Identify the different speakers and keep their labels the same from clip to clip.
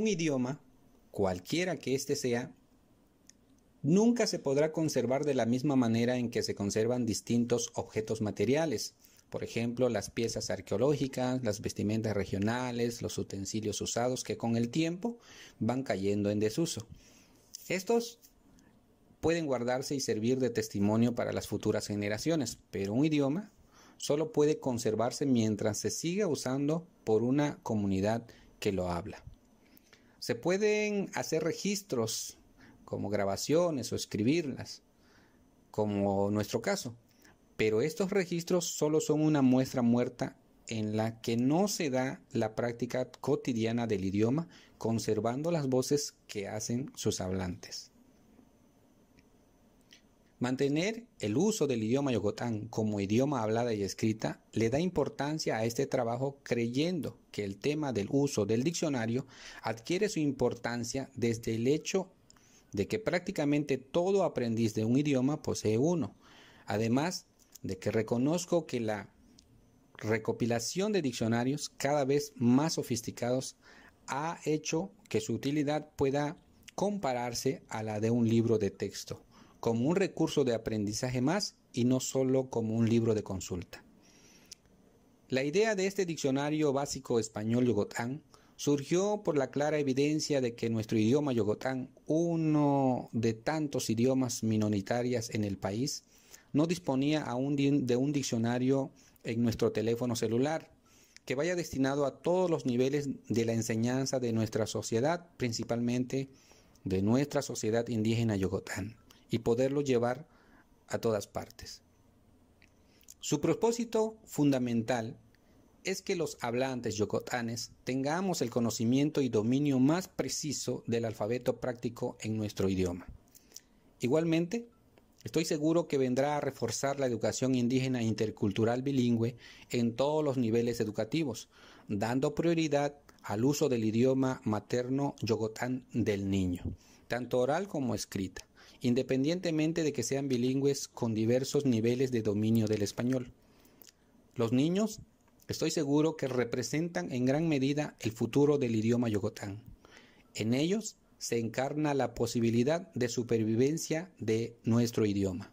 Speaker 1: un idioma, cualquiera que éste sea, nunca se podrá conservar de la misma manera en que se conservan distintos objetos materiales, por ejemplo, las piezas arqueológicas, las vestimentas regionales, los utensilios usados que con el tiempo van cayendo en desuso. Estos pueden guardarse y servir de testimonio para las futuras generaciones, pero un idioma solo puede conservarse mientras se siga usando por una comunidad que lo habla. Se pueden hacer registros como grabaciones o escribirlas, como nuestro caso, pero estos registros solo son una muestra muerta en la que no se da la práctica cotidiana del idioma, conservando las voces que hacen sus hablantes. Mantener el uso del idioma yogotán como idioma hablada y escrita le da importancia a este trabajo creyendo que el tema del uso del diccionario adquiere su importancia desde el hecho de que prácticamente todo aprendiz de un idioma posee uno. Además de que reconozco que la recopilación de diccionarios cada vez más sofisticados ha hecho que su utilidad pueda compararse a la de un libro de texto como un recurso de aprendizaje más y no solo como un libro de consulta. La idea de este diccionario básico español yogotán surgió por la clara evidencia de que nuestro idioma yogotán, uno de tantos idiomas minoritarias en el país, no disponía aún de un diccionario en nuestro teléfono celular que vaya destinado a todos los niveles de la enseñanza de nuestra sociedad, principalmente de nuestra sociedad indígena yogotán y poderlo llevar a todas partes. Su propósito fundamental es que los hablantes yocotanes tengamos el conocimiento y dominio más preciso del alfabeto práctico en nuestro idioma. Igualmente, estoy seguro que vendrá a reforzar la educación indígena e intercultural bilingüe en todos los niveles educativos, dando prioridad al uso del idioma materno yogotán del niño, tanto oral como escrita independientemente de que sean bilingües con diversos niveles de dominio del español. Los niños, estoy seguro que representan en gran medida el futuro del idioma yogotán. En ellos se encarna la posibilidad de supervivencia de nuestro idioma.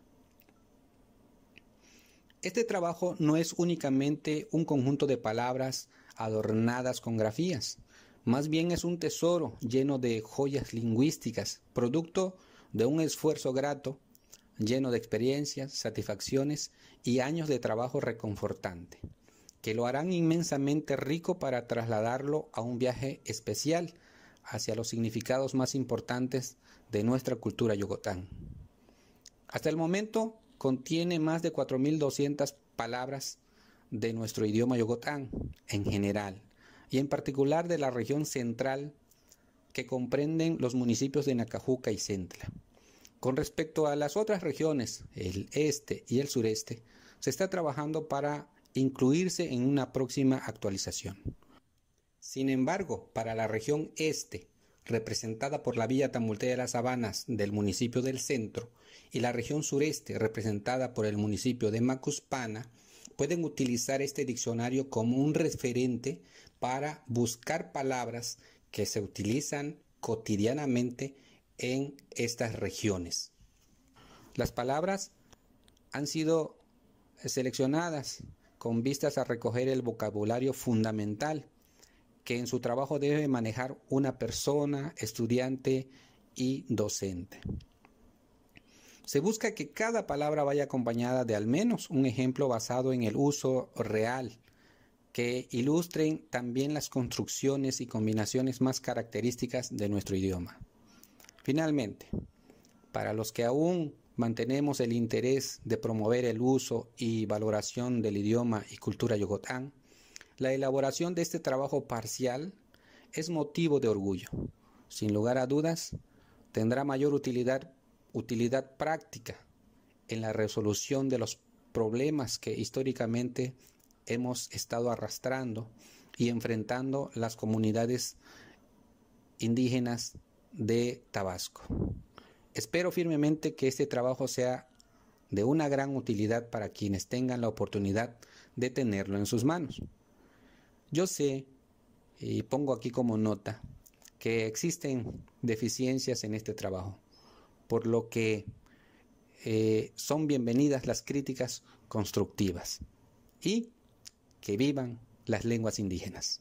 Speaker 1: Este trabajo no es únicamente un conjunto de palabras adornadas con grafías, más bien es un tesoro lleno de joyas lingüísticas, producto de un esfuerzo grato, lleno de experiencias, satisfacciones y años de trabajo reconfortante, que lo harán inmensamente rico para trasladarlo a un viaje especial hacia los significados más importantes de nuestra cultura yogotán. Hasta el momento contiene más de 4.200 palabras de nuestro idioma yogotán en general y en particular de la región central que comprenden los municipios de Nacajuca y Centla. Con respecto a las otras regiones, el este y el sureste, se está trabajando para incluirse en una próxima actualización. Sin embargo, para la región este, representada por la Villa Tamultea de las Habanas del municipio del centro, y la región sureste, representada por el municipio de Macuspana, pueden utilizar este diccionario como un referente para buscar palabras que se utilizan cotidianamente en estas regiones. Las palabras han sido seleccionadas con vistas a recoger el vocabulario fundamental que en su trabajo debe manejar una persona, estudiante y docente. Se busca que cada palabra vaya acompañada de al menos un ejemplo basado en el uso real que ilustren también las construcciones y combinaciones más características de nuestro idioma. Finalmente, para los que aún mantenemos el interés de promover el uso y valoración del idioma y cultura yogotán, la elaboración de este trabajo parcial es motivo de orgullo. Sin lugar a dudas, tendrá mayor utilidad, utilidad práctica en la resolución de los problemas que históricamente hemos estado arrastrando y enfrentando las comunidades indígenas de Tabasco. Espero firmemente que este trabajo sea de una gran utilidad para quienes tengan la oportunidad de tenerlo en sus manos. Yo sé, y pongo aquí como nota, que existen deficiencias en este trabajo, por lo que eh, son bienvenidas las críticas constructivas. Y que vivan las lenguas indígenas.